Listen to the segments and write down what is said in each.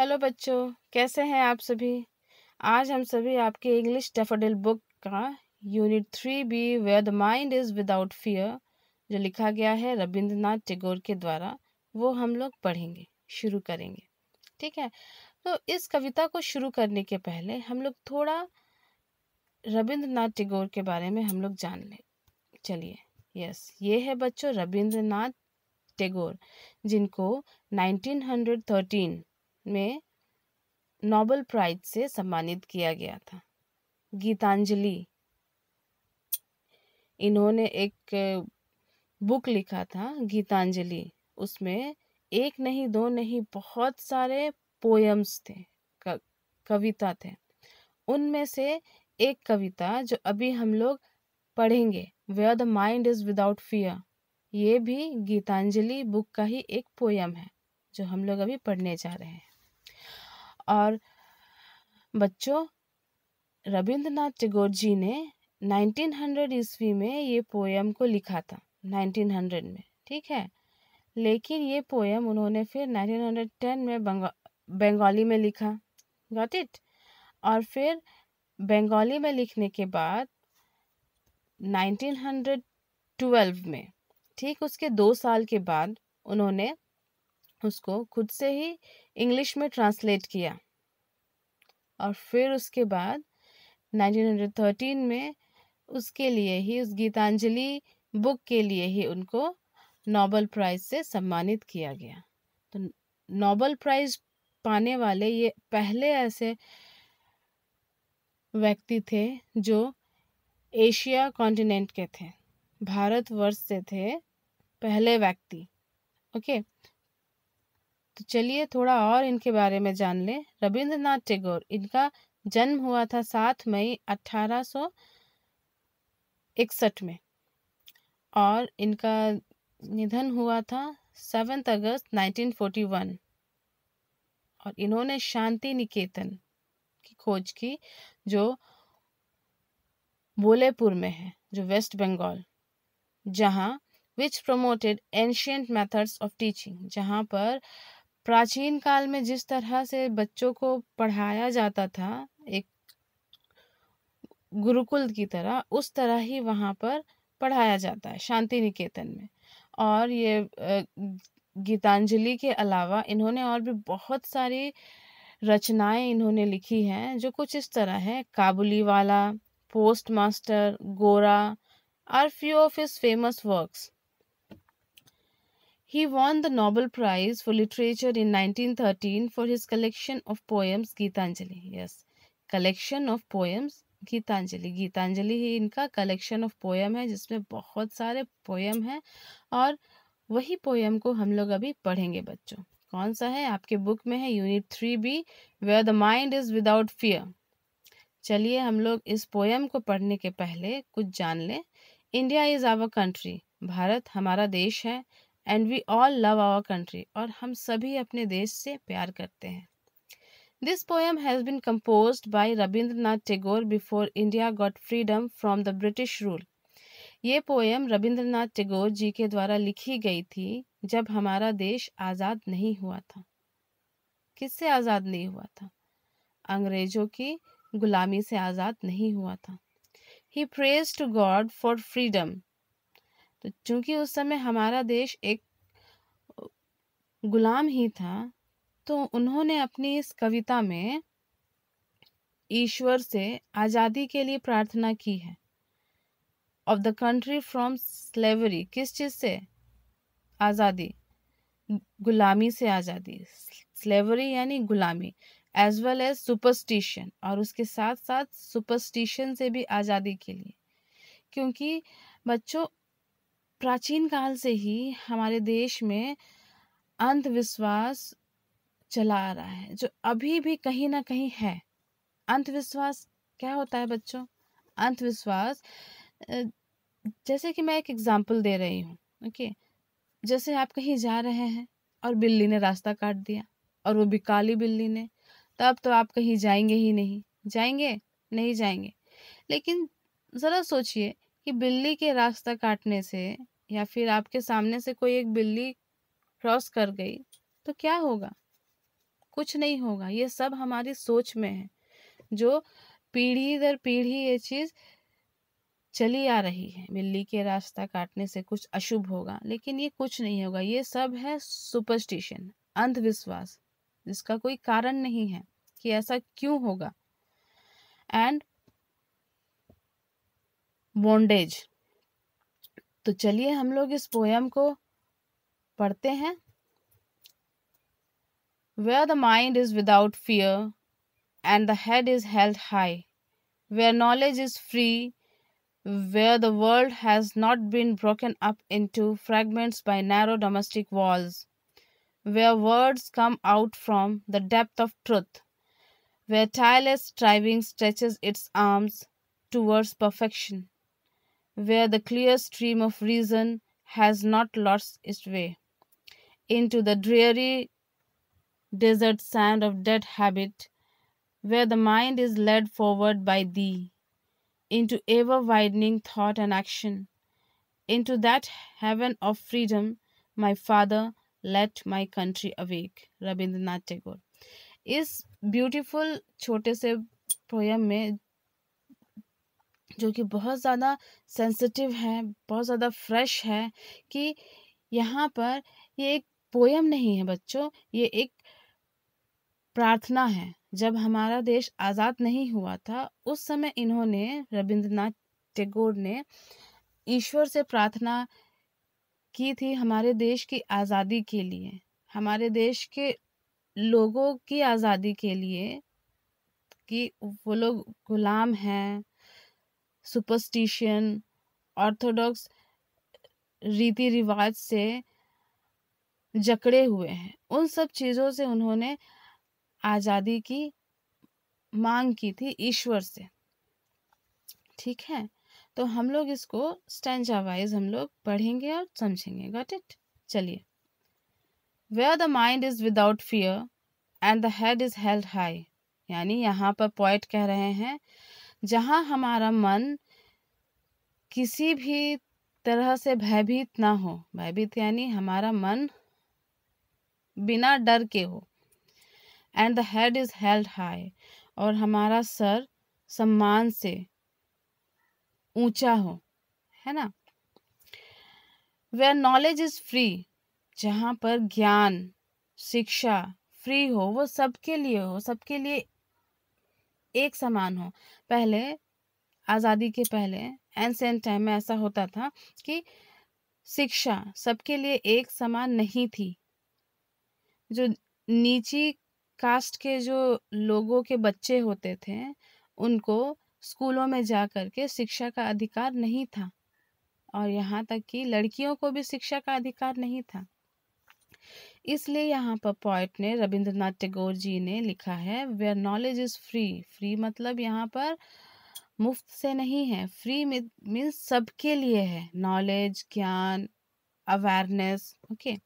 Hello बच्चों कैसे हैं आप सभी आज हम सभी आपके इंग्लिश डेफोडिल बुक का unit three B where the mind is without fear जो लिखा गया है रविंद्रनाथ टैगोर के द्वारा वो हम लोग पढ़ेंगे शुरू करेंगे ठीक है तो इस कविता को शुरू करने के पहले हम लोग थोड़ा रविंद्रनाथ टैगोर के बारे में हम लोग जान लें चलिए यस ये है बच्चों रविंद्रनाथ टैगोर जिनको 1913 में नोबल प्राइज से सम्मानित किया गया था गीतांजलि इन्होंने एक बुक लिखा था गीतांजलि उसमें एक नहीं दो नहीं बहुत सारे पोएम्स थे कविता थे उनमें से एक कविता जो अभी हम लोग पढ़ेंगे where the mind is without fear ये भी गीतांजलि बुक का ही एक पोयम है जो हम लोग अभी पढ़ने जा रहे हैं और बच्चों रविंद्रनाथ टैगोर जी ने 1900 ईस्वी में ये पोएम को लिखा था 1900 में ठीक है लेकिन ये पोएम उन्होंने फिर 1910 में बंगाली में लिखा गॉट इट और फिर बंगाली में लिखने के बाद 1912 में ठीक उसके दो साल के बाद उन्होंने उसको खुद से ही इंग्लिश में ट्रांसलेट किया और फिर उसके बाद 1913 में उसके लिए ही उस गीतांजलि बुक के लिए ही उनको नोबल प्राइज़ से सम्मानित किया गया तो नोबल प्राइज़ पाने वाले ये पहले ऐसे व्यक्ति थे जो एशिया कॉन्टिनेंट के थे भारतवर्ष से थे पहले व्यक्ति ओके okay? तो चलिए थोड़ा और इनके बारे में जान लें रविंद्रनाथ टैगोर इनका जन्म हुआ था सात मई अठारह में और इनका निधन हुआ था सेवन अगस्त 1941 और इन्होंने शांति निकेतन की खोज की जो बोलेपुर में है जो वेस्ट बंगाल जहाँ which promoted ancient methods of teaching जहाँ पर प्राचीन काल में जिस तरह से बच्चों को पढ़ाया जाता था एक गुरुकुल की तरह उस तरह ही वहाँ पर पढ़ाया जाता है शांति निकेतन में और ये गीतांजलि के अलावा इन्होंने और भी बहुत सारी रचनाएं इन्होंने लिखी हैं जो कुछ इस तरह है Kabuliwala post master Gora are few of his famous works He won the Nobel Prize for Literature in 1913 for his collection of poems Gitanjali. Yes, collection of poems Gitanjali Gitanjali ही इनका कलेक्शन ऑफ पोएम है जिसमें बहुत सारे पोएम हैं और वही poem को हम लोग अभी पढ़ेंगे बच्चों कौन सा है आपके बुक में है unit three B where the mind is without fear चलिए हम लोग इस पोएम को पढ़ने के पहले कुछ जान लें India is our country Bharat हमारा देश है and we all love our country और हम सभी अपने देश से प्यार करते हैं this poem has been composed by Rabindranath Tagore before India got freedom from the British rule ये पोएम रविंद्रनाथ टेगोर जी के द्वारा लिखी गई थी जब हमारा देश आज़ाद नहीं हुआ था किससे आज़ाद नहीं हुआ था अंग्रेज़ों की गुलामी से आज़ाद नहीं हुआ था he prays to God for freedom तो चूंकि उस समय हमारा देश एक गुलाम ही था तो उन्होंने अपनी इस कविता में ईश्वर से आज़ादी के लिए प्रार्थना की है of the country from slavery किस चीज़ से आज़ादी गुलामी से आज़ादी स्लेवरी यानी गुलामी एज वेल एज सुपरस्टिशन और उसके साथ साथ सुपरस्टिशन से भी आज़ादी के लिए क्योंकि बच्चों प्राचीन काल से ही हमारे देश में अंधविश्वास चला आ रहा है जो अभी भी कहीं ना कहीं है अंधविश्वास क्या होता है बच्चों अंधविश्वास जैसे कि मैं एक एग्जाम्पल दे रही हूँ ओके जैसे आप कहीं जा रहे हैं और बिल्ली ने रास्ता काट दिया और वो भी काली बिल्ली ने तब तो आप कहीं जाएंगे ही नहीं जाएंगे नहीं जाएंगे लेकिन ज़रा सोचिए कि बिल्ली के रास्ता काटने से या फिर आपके सामने से कोई एक बिल्ली क्रॉस कर गई तो क्या होगा कुछ नहीं होगा ये सब हमारी सोच में है जो पीढ़ी दर पीढ़ी ये चीज़ चली आ रही है बिल्ली के रास्ता काटने से कुछ अशुभ होगा लेकिन ये कुछ नहीं होगा ये सब है सुपरस्टिशन अंधविश्वास जिसका कोई कारण नहीं है कि ऐसा क्यों होगा एंड बॉन्डेज तो चलिए हम लोग इस पोयम को पढ़ते हैं where the mind is without fear and the head is held high where knowledge is free where the world has not been broken up into fragments by narrow domestic walls where words come out from the depth of truth where tireless driving stretches its arms towards perfection where the clear stream of reason has not lost its way, into the dreary desert sand of dead habit, where the mind is led forward by thee, into ever widening thought and action, into that heaven of freedom, my father, let my country awake. Rabindranath Tagore. is beautiful. छोटे से poem में जो कि बहुत ज़्यादा sensitive है बहुत ज़्यादा फ्रेश है कि यहाँ पर ये एक पोयम नहीं है बच्चों ये एक प्रार्थना है जब हमारा देश आज़ाद नहीं हुआ था उस समय इन्होंने रविंद्रनाथ टैगोर ने ईश्वर से प्रार्थना की थी हमारे देश की आज़ादी के लिए हमारे देश के लोगों की आज़ादी के लिए कि वो लोग गुलाम हैं सुपरस्टिशन ऑर्थोडॉक्स रीति रिवाज से जकड़े हुए हैं उन सब चीज़ों से उन्होंने आज़ादी की मांग की थी ईश्वर से ठीक है तो हम लोग इसको स्टेंजा वाइज हम लोग पढ़ेंगे और समझेंगे गॉट इट चलिए where the mind is without fear and the head is held high यानी यहाँ पर पॉइंट कह रहे हैं जहाँ हमारा मन किसी भी तरह से भयभीत ना हो भयभीत यानी हमारा मन बिना डर के हो and the head is held high और हमारा सर सम्मान से ऊंचा हो है ना वे नॉलेज इज़ फ्री जहाँ पर ज्ञान शिक्षा फ्री हो वो सबके लिए हो सबके लिए एक समान हो पहले आज़ादी के पहले एनसेंट टाइम में ऐसा होता था कि शिक्षा सबके लिए एक समान नहीं थी जो नीची कास्ट के जो लोगों के बच्चे होते थे उनको स्कूलों में जा कर के शिक्षा का अधिकार नहीं था और यहाँ तक कि लड़कियों को भी शिक्षा का अधिकार नहीं था इसलिए यहाँ पर पॉइट ने रविंद्रनाथ टैगोर जी ने लिखा है where knowledge is free free मतलब यहाँ पर मुफ्त से नहीं है फ्री मीन्स सबके लिए है नॉलेज ज्ञान awareness okay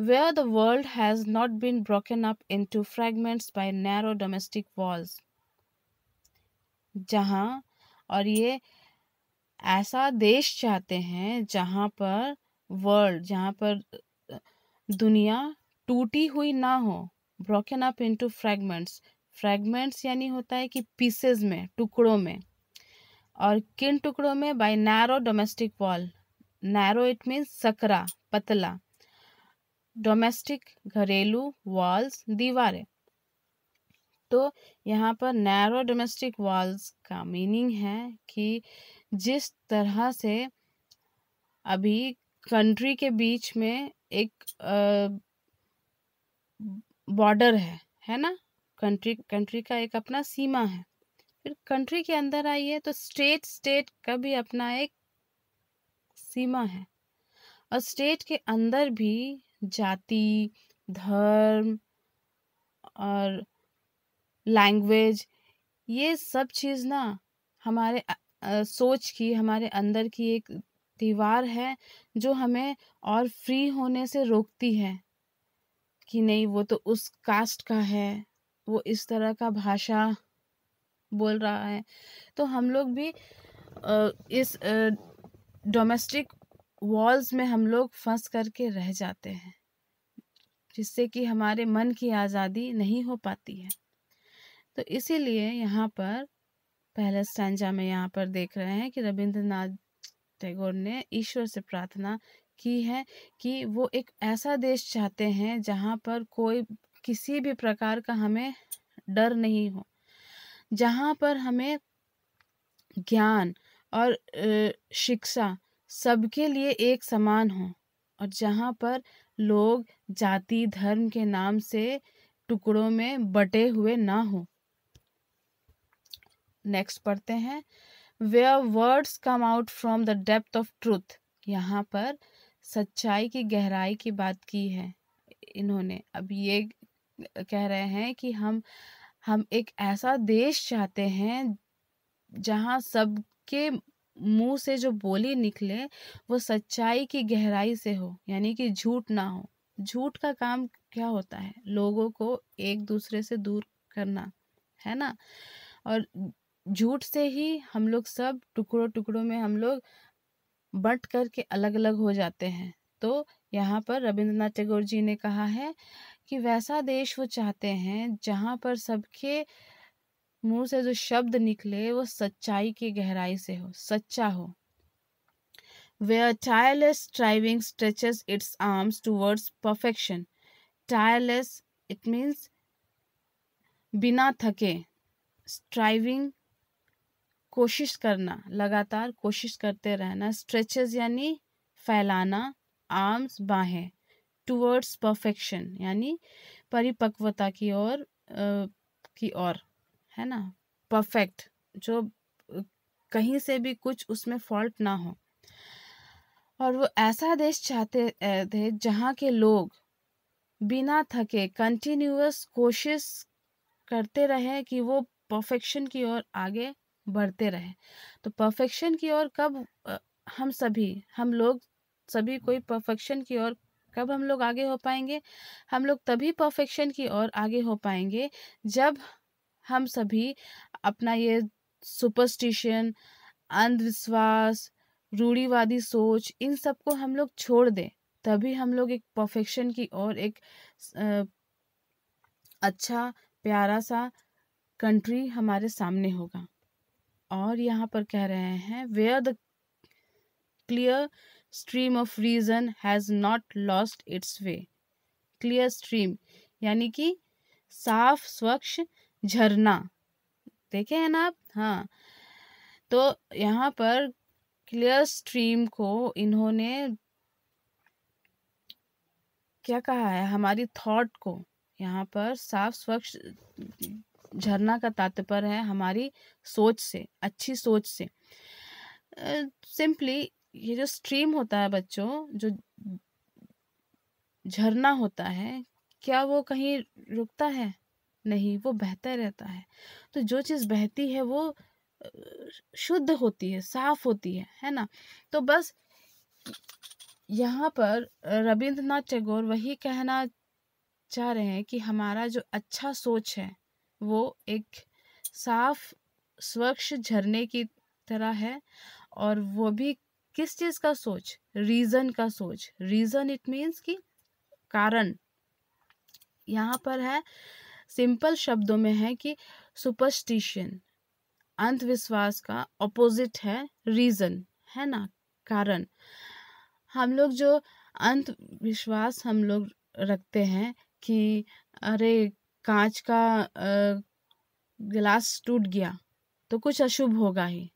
where the world has not been broken up into fragments by narrow domestic walls जहाँ और ये ऐसा देश चाहते हैं जहाँ पर वर्ल्ड जहाँ पर दुनिया टूटी हुई ना हो broken up into fragments fragments यानी होता है कि पीसेज में टुकड़ों में और किन टुकड़ों में by narrow domestic wall narrow it means सकरा पतला डोमेस्टिक घरेलू वॉल्स दीवारें तो यहाँ पर नैरो डोमेस्टिक वॉल्स का मीनिंग है कि जिस तरह से अभी कंट्री के बीच में एक बॉर्डर है है ना कंट्री कंट्री का एक अपना सीमा है फिर कंट्री के अंदर आई है तो स्टेट स्टेट का भी अपना एक सीमा है और स्टेट के अंदर भी जाति धर्म और लैंग्वेज ये सब चीज़ ना हमारे आ, सोच की हमारे अंदर की एक दीवार है जो हमें और फ्री होने से रोकती है कि नहीं वो तो उस कास्ट का है वो इस तरह का भाषा बोल रहा है तो हम लोग भी इस डोमेस्टिक वॉल्स में हम लोग फंस करके रह जाते हैं जिससे कि हमारे मन की आज़ादी नहीं हो पाती है तो इसीलिए यहाँ पर पहले स्टैंजा में यहाँ पर देख रहे हैं कि रविंद्रनाथ टैगोर ने ईश्वर से प्रार्थना की है कि वो एक ऐसा देश चाहते हैं जहाँ पर कोई किसी भी प्रकार का हमें डर नहीं हो जहाँ पर हमें ज्ञान और शिक्षा सबके लिए एक समान हो और जहाँ पर लोग जाति धर्म के नाम से टुकड़ों में बटे हुए ना हो नेक्स्ट पढ़ते हैं where words come out from the depth of truth यहाँ पर सच्चाई की गहराई की बात की है इन्होंने अब ये कह रहे हैं कि हम हम एक ऐसा देश चाहते हैं जहाँ सबके मुंह से जो बोली निकले वो सच्चाई की गहराई से हो यानी कि झूठ ना हो झूठ का काम क्या होता है लोगों को एक दूसरे से दूर करना है ना और झूठ से ही हम लोग सब टुकड़ों टुकड़ों में हम लोग बट करके अलग अलग हो जाते हैं तो यहाँ पर रविंद्रनाथ टैगोर जी ने कहा है कि वैसा देश वो चाहते हैं जहाँ पर सबके मुंह से जो शब्द निकले वो सच्चाई की गहराई से हो सच्चा हो where tireless driving stretch its arms towards perfection tireless it means बिना थके स्ट्राइविंग कोशिश करना लगातार कोशिश करते रहना स्ट्रेचेस यानी फैलाना आर्म्स बाहें टूवर्ड्स परफेक्शन यानी परिपक्वता की ओर की ओर है ना परफेक्ट जो कहीं से भी कुछ उसमें फॉल्ट ना हो और वो ऐसा देश चाहते थे जहाँ के लोग बिना थके कंटिन्यूस कोशिश करते रहे कि वो परफेक्शन की ओर आगे बढ़ते रहे तो परफेक्शन की ओर कब हम सभी हम लोग सभी कोई परफेक्शन की ओर कब हम लोग आगे हो पाएंगे हम लोग तभी परफेक्शन की ओर आगे हो पाएंगे जब हम सभी अपना ये सुपरस्टिशन अंधविश्वास रूढ़ीवादी सोच इन सब को हम लोग छोड़ दें तभी हम लोग एक परफेक्शन की ओर एक अच्छा प्यारा सा कंट्री हमारे सामने होगा और यहाँ पर कह रहे हैं where the clear stream of reason has not lost its way clear stream यानी कि साफ स्वच्छ झरना देखे हैं ना आप हाँ तो यहाँ पर क्लियर स्ट्रीम को इन्होंने क्या कहा है हमारी थॉट को यहाँ पर साफ स्वच्छ झरना का तात्पर्य है हमारी सोच से अच्छी सोच से सिंपली ये जो स्ट्रीम होता है बच्चों जो झरना होता है क्या वो कहीं रुकता है नहीं वो बहता रहता है तो जो चीज़ बहती है वो शुद्ध होती है साफ होती है है ना तो बस यहाँ पर रविंद्रनाथ टैगोर वही कहना चाह रहे हैं कि हमारा जो अच्छा सोच है वो एक साफ स्वच्छ झरने की तरह है और वो भी किस चीज़ का सोच रीज़न का सोच रीज़न इट मीन्स कि कारण यहाँ पर है सिंपल शब्दों में है कि सुपरस्टिशन अंधविश्वास का ऑपोजिट है रीज़न है ना कारण हम लोग जो अंधविश्वास हम लोग रखते हैं कि अरे कांच का गिलास टूट गया तो कुछ अशुभ होगा ही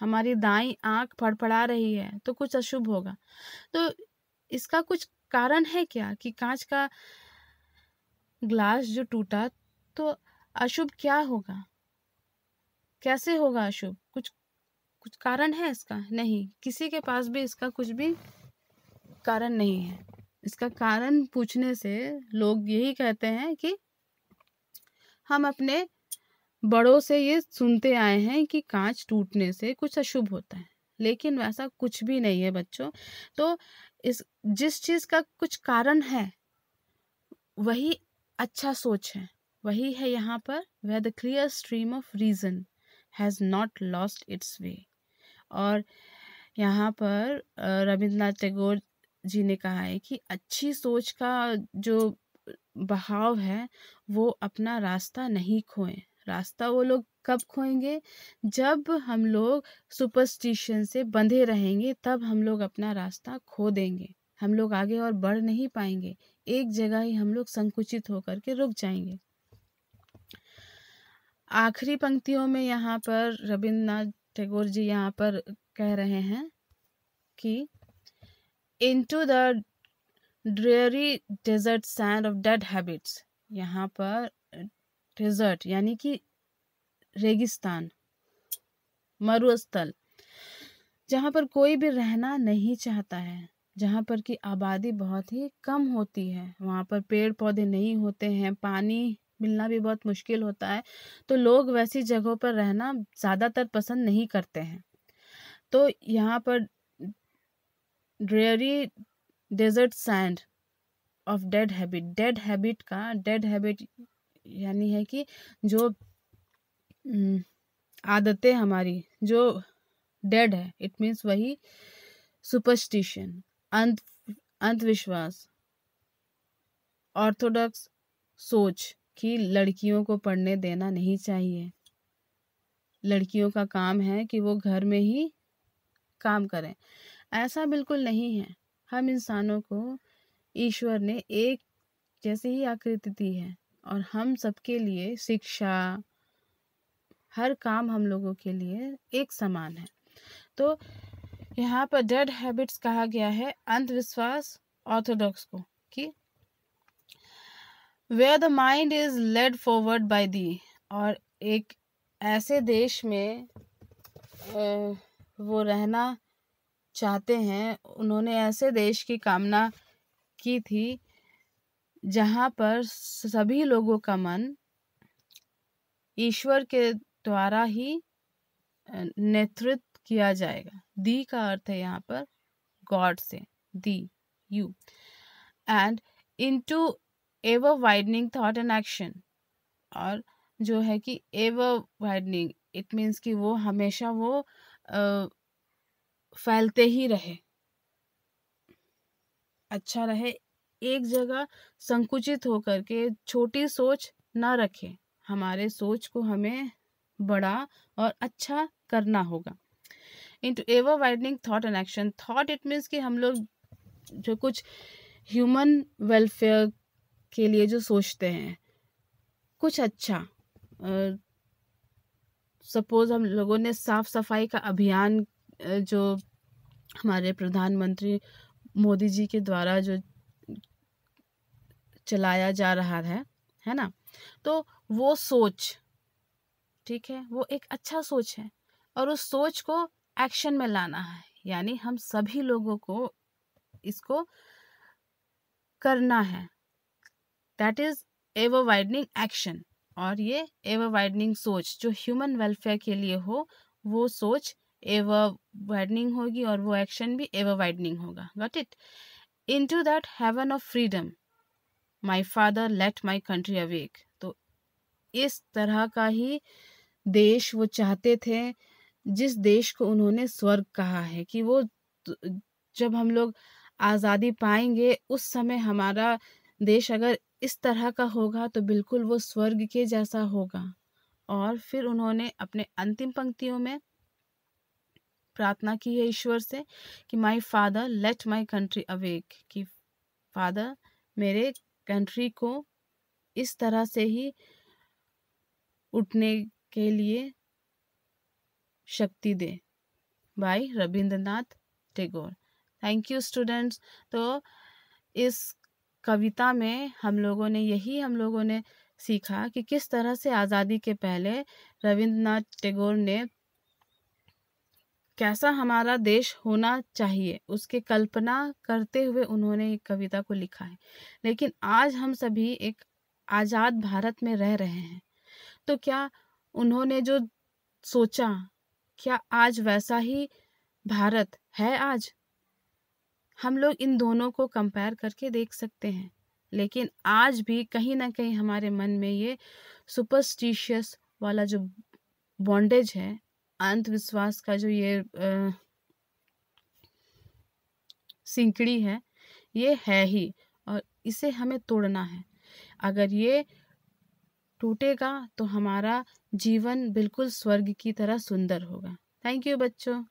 हमारी दाई आंख फड़फड़ा रही है तो कुछ अशुभ होगा तो इसका कुछ कारण है क्या कि कांच का ग्लास जो टूटा तो अशुभ क्या होगा कैसे होगा अशुभ कुछ कुछ कारण है इसका नहीं किसी के पास भी इसका कुछ भी कारण नहीं है इसका कारण पूछने से लोग यही कहते हैं कि हम अपने बड़ों से ये सुनते आए हैं कि कांच टूटने से कुछ अशुभ होता है लेकिन वैसा कुछ भी नहीं है बच्चों तो इस जिस चीज़ का कुछ कारण है वही अच्छा सोच है वही है यहाँ पर वह the clear stream of reason has not lost its way और यहाँ पर रविंद्रनाथ टैगोर जी ने कहा है कि अच्छी सोच का जो बहाव है वो अपना रास्ता नहीं खोएं रास्ता वो लोग कब खोएंगे जब हम लोग सुपरस्टिशन से बंधे रहेंगे तब हम लोग अपना रास्ता खो देंगे हम लोग आगे और बढ़ नहीं पाएंगे एक जगह ही हम लोग संकुचित होकर के रुक जाएंगे आखिरी पंक्तियों में यहाँ पर रविन्द्रनाथ टैगोर जी यहाँ पर कह रहे हैं कि into the dreary desert sand of dead habits यहाँ पर डेजर्ट यानी कि रेगिस्तान मरुस्थल जहाँ पर कोई भी रहना नहीं चाहता है जहाँ पर की आबादी बहुत ही कम होती है वहाँ पर पेड़ पौधे नहीं होते हैं पानी मिलना भी बहुत मुश्किल होता है तो लोग वैसी जगहों पर रहना ज़्यादातर पसंद नहीं करते हैं तो यहाँ पर dreary desert sand of dead habit dead habit का डेड हैबिट यानी है कि जो आदतें हमारी जो डेड है इट मीन्स वही सुपरस्टिशन अंत अंधविश्वास ऑर्थोडॉक्स सोच कि लड़कियों को पढ़ने देना नहीं चाहिए लड़कियों का काम है कि वो घर में ही काम करें ऐसा बिल्कुल नहीं है हम इंसानों को ईश्वर ने एक जैसे ही आकृति दी है और हम सबके लिए शिक्षा हर काम हम लोगों के लिए एक समान है तो यहाँ पर डेड हैबिट्स कहा गया है अंधविश्वास ऑर्थोडॉक्स को कि where the mind is led forward by thee और एक ऐसे देश में वो रहना चाहते हैं उन्होंने ऐसे देश की कामना की थी जहाँ पर सभी लोगों का मन ईश्वर के द्वारा ही नेतृत्व किया जाएगा दी का अर्थ है यहाँ पर गॉड से thee you and into ever widening thought and action और जो है कि एवर वाइडनिंग इट मीन्स कि वो हमेशा वो फैलते ही रहे अच्छा रहे एक जगह संकुचित होकर के छोटी सोच ना रखें हमारे सोच को हमें बड़ा और अच्छा करना होगा into ever widening thought and action thought it means कि हम लोग जो कुछ ह्यूमन वेलफेयर के लिए जो सोचते हैं कुछ अच्छा सपोज हम लोगों ने साफ सफाई का अभियान जो हमारे प्रधानमंत्री मोदी जी के द्वारा जो चलाया जा रहा है है ना तो वो सोच ठीक है वो एक अच्छा सोच है और उस सोच को एक्शन में लाना है यानी हम सभी लोगों को इसको करना है that is ever widening action और ये एवर वाइडनिंग सोच जो ह्यूमन वेलफेयर के लिए हो वो सोच एवर वाइडनिंग होगी और वो एक्शन भी एवर वाइडनिंग होगा got it into that heaven of freedom my father let my country awake तो इस तरह का ही देश वो चाहते थे जिस देश को उन्होंने स्वर्ग कहा है कि वो जब हम लोग आज़ादी पाएंगे उस समय हमारा देश अगर इस तरह का होगा तो बिल्कुल वो स्वर्ग के जैसा होगा और फिर उन्होंने अपने अंतिम पंक्तियों में प्रार्थना की है ईश्वर से कि my father let my country awake कि फादर मेरे कंट्री को इस तरह से ही उठने के लिए शक्ति दे by Rabindranath Tagore thank you students तो इस कविता में हम लोगों ने यही हम लोगों ने सीखा कि किस तरह से आज़ादी के पहले रविंद्रनाथ टैगोर ने कैसा हमारा देश होना चाहिए उसके कल्पना करते हुए उन्होंने एक कविता को लिखा है लेकिन आज हम सभी एक आज़ाद भारत में रह रहे हैं तो क्या उन्होंने जो सोचा क्या आज वैसा ही भारत है आज हम लोग इन दोनों को कंपेयर करके देख सकते हैं लेकिन आज भी कहीं ना कहीं हमारे मन में ये सुपरस्टिशियस वाला जो बॉन्डेज है अंधविश्वास का जो ये सिंकड़ी है ये है ही और इसे हमें तोड़ना है अगर ये टूटेगा तो हमारा जीवन बिल्कुल स्वर्ग की तरह सुंदर होगा थैंक यू बच्चों